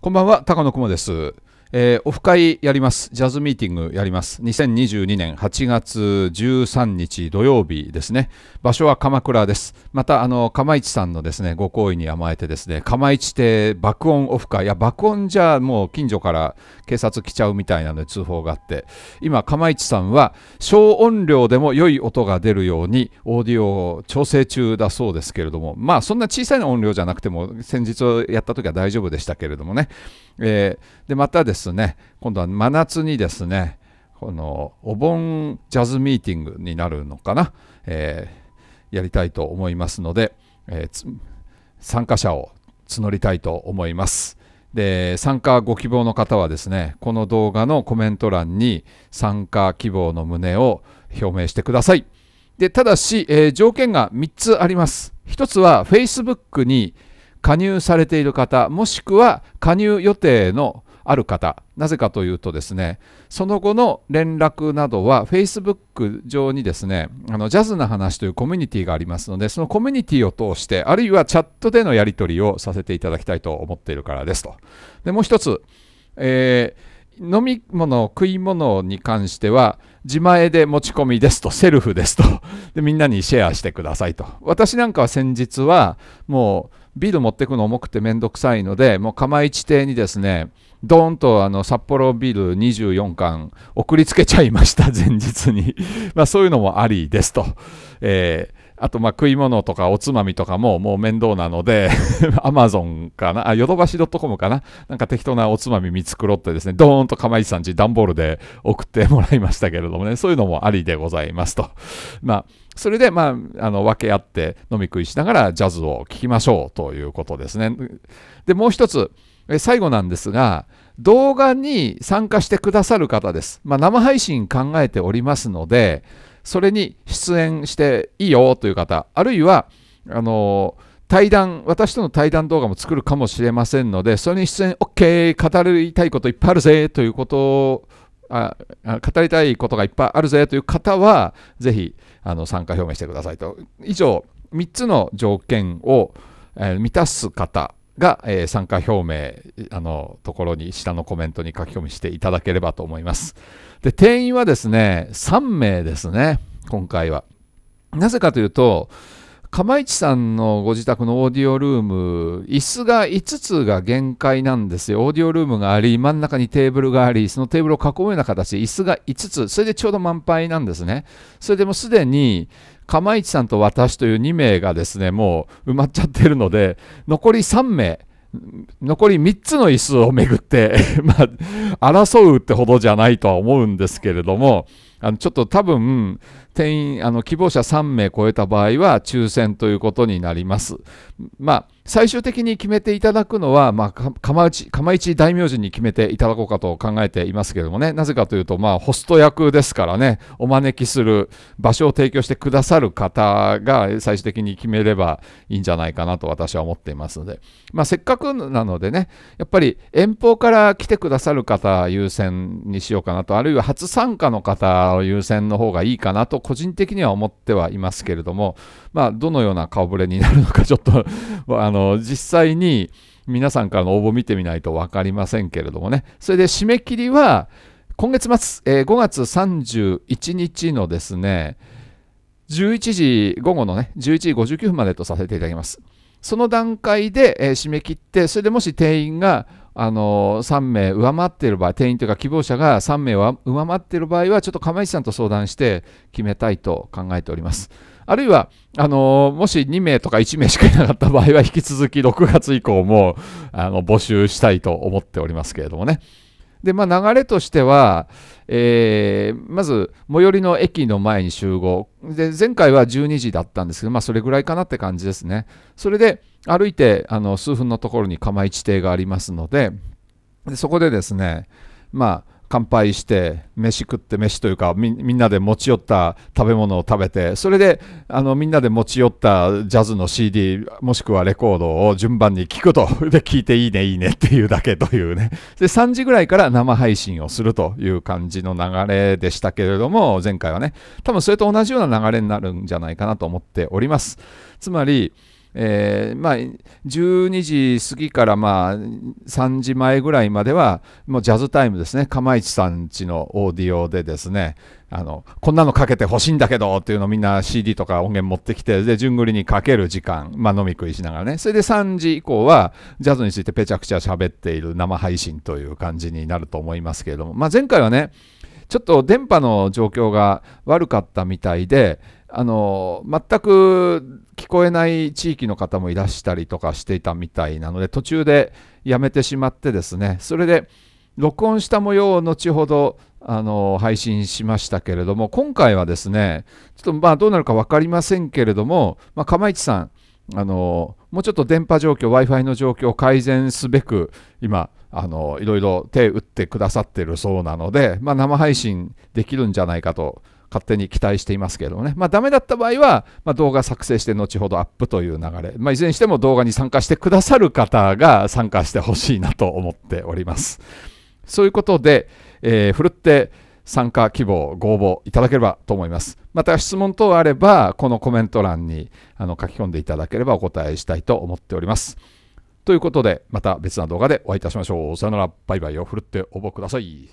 こんばんは、高野くまです。えー、オフ会やります、ジャズミーティングやります、2022年8月13日土曜日ですね、場所は鎌倉です、またあの釜市さんのですねご好意に甘えて、ですね釜市亭爆音オフ会、いや、爆音じゃもう近所から警察来ちゃうみたいなので通報があって、今、釜市さんは小音量でも良い音が出るようにオーディオを調整中だそうですけれども、まあ、そんな小さい音量じゃなくても、先日やった時は大丈夫でしたけれどもね、えー、でまたです、ねですね今度は真夏にですねこのお盆ジャズミーティングになるのかな、えー、やりたいと思いますので、えー、参加者を募りたいと思います。で参加ご希望の方はですねこの動画のコメント欄に参加希望の旨を表明してください。でただし、えー、条件が3つあります。1つは Facebook に加入されている方もしくは加入予定のある方なぜかというとですねその後の連絡などは Facebook 上にですねあのジャズな話というコミュニティがありますのでそのコミュニティを通してあるいはチャットでのやり取りをさせていただきたいと思っているからですとでもう一つ、えー飲み物、食い物に関しては、自前で持ち込みですと、セルフですと で、みんなにシェアしてくださいと。私なんかは先日は、もうビール持ってくの重くてめんどくさいので、もう釜一亭にですね、ドーンとあの札幌ビル24巻送りつけちゃいました、前日にまそういうのもありですと。えーあと、ま食い物とかおつまみとかももう面倒なので アマゾンかな、あ、ヨドバシドットコムかな、なんか適当なおつまみ見繕ってですね、ドーンと釜石さんち段ボールで送ってもらいましたけれどもね、そういうのもありでございますと。まあ、それで、まあ、あの、分け合って飲み食いしながらジャズを聴きましょうということですね。で、もう一つ、最後なんですが、動画に参加してくださる方です。まあ、生配信考えておりますので、それに出演していいよという方、あるいは、あの対談、私との対談動画も作るかもしれませんので、それに出演 OK、語りたいこといっぱいあるぜということあ語りたいことがいっぱいあるぜという方は、ぜひあの参加表明してくださいと。以上、3つの条件を、えー、満たす方が、えー、参加表明あのところに下のコメントに書き込みしていただければと思います。で、定員はですね、3名ですね、今回は。なぜかというと、釜市さんのご自宅のオーディオルーム、椅子が5つが限界なんですよ。オーディオルームがあり、真ん中にテーブルがあり、そのテーブルを囲むような形、椅子が5つ、それでちょうど満杯なんですね。それでもすでに、釜市さんと私という2名がですね、もう埋まっちゃってるので、残り3名、残り3つの椅子をめぐって まあ、争うってほどじゃないとは思うんですけれども、あのちょっと多分、定員、あの希望者3名超えた場合は抽選ということになります。まあ最終的に決めていただくのは、まあ、釜内釜内大名人に決めていただこうかと考えていますけれどもねなぜかというと、まあ、ホスト役ですからねお招きする場所を提供してくださる方が最終的に決めればいいんじゃないかなと私は思っていますので、まあ、せっかくなのでねやっぱり遠方から来てくださる方優先にしようかなとあるいは初参加の方を優先の方がいいかなと個人的には思ってはいますけれども、まあ、どのような顔ぶれになるのかちょっとあのの実際に皆さんからの応募を見てみないと分かりませんけれどもねそれで締め切りは今月末、えー、5月31日のですね11時午後のね11時59分までとさせていただきますその段階で、えー、締め切ってそれでもし定員があの3名上回っている場合、定員というか希望者が3名は上回っている場合は、ちょっと釜石さんと相談して決めたいと考えております。あるいは、あのー、もし2名とか1名しかいなかった場合は、引き続き6月以降も、あの、募集したいと思っておりますけれどもね。で、まあ、流れとしては、えー、まず、最寄りの駅の前に集合。で、前回は12時だったんですけど、まあ、それぐらいかなって感じですね。それで、歩いて、あの、数分のところに釜市亭がありますので、でそこでですね、まあ、乾杯して飯食って飯というかみんなで持ち寄った食べ物を食べてそれであのみんなで持ち寄ったジャズの CD もしくはレコードを順番に聞くと で聞いていいねいいねっていうだけというねで3時ぐらいから生配信をするという感じの流れでしたけれども前回はね多分それと同じような流れになるんじゃないかなと思っておりますつまりえー、まあ、12時過ぎからまあ3時前ぐらいまではもうジャズタイムですね釜市さんちのオーディオでですねあのこんなのかけてほしいんだけどっていうのをみんな CD とか音源持ってきてで順繰りにかける時間、まあ、飲み食いしながらねそれで3時以降はジャズについてぺちゃくちゃ喋っている生配信という感じになると思いますけれども、まあ、前回はねちょっと電波の状況が悪かったみたいで、あの全く聞こえない地域の方もいらしたりとかしていたみたいなので途中でやめてしまってですねそれで録音した模様を後ほどあの配信しましたけれども今回はですねちょっとまあどうなるか分かりませんけれども、まあ、釜市さんあのもうちょっと電波状況 w i f i の状況を改善すべく今あのいろいろ手打ってくださってるそうなので、まあ、生配信できるんじゃないかと勝手に期待していますけれどもね、まあ、ダメだった場合は、まあ、動画作成して後ほどアップという流れ、まあ、いずれにしても動画に参加してくださる方が参加してほしいなと思っております。そういうことで、えー、ふるって参加希望、ご応募いただければと思います。また質問等あれば、このコメント欄にあの書き込んでいただければお答えしたいと思っております。ということで、また別な動画でお会いいたしましょう。さよなら、バイバイを振るって応募ください。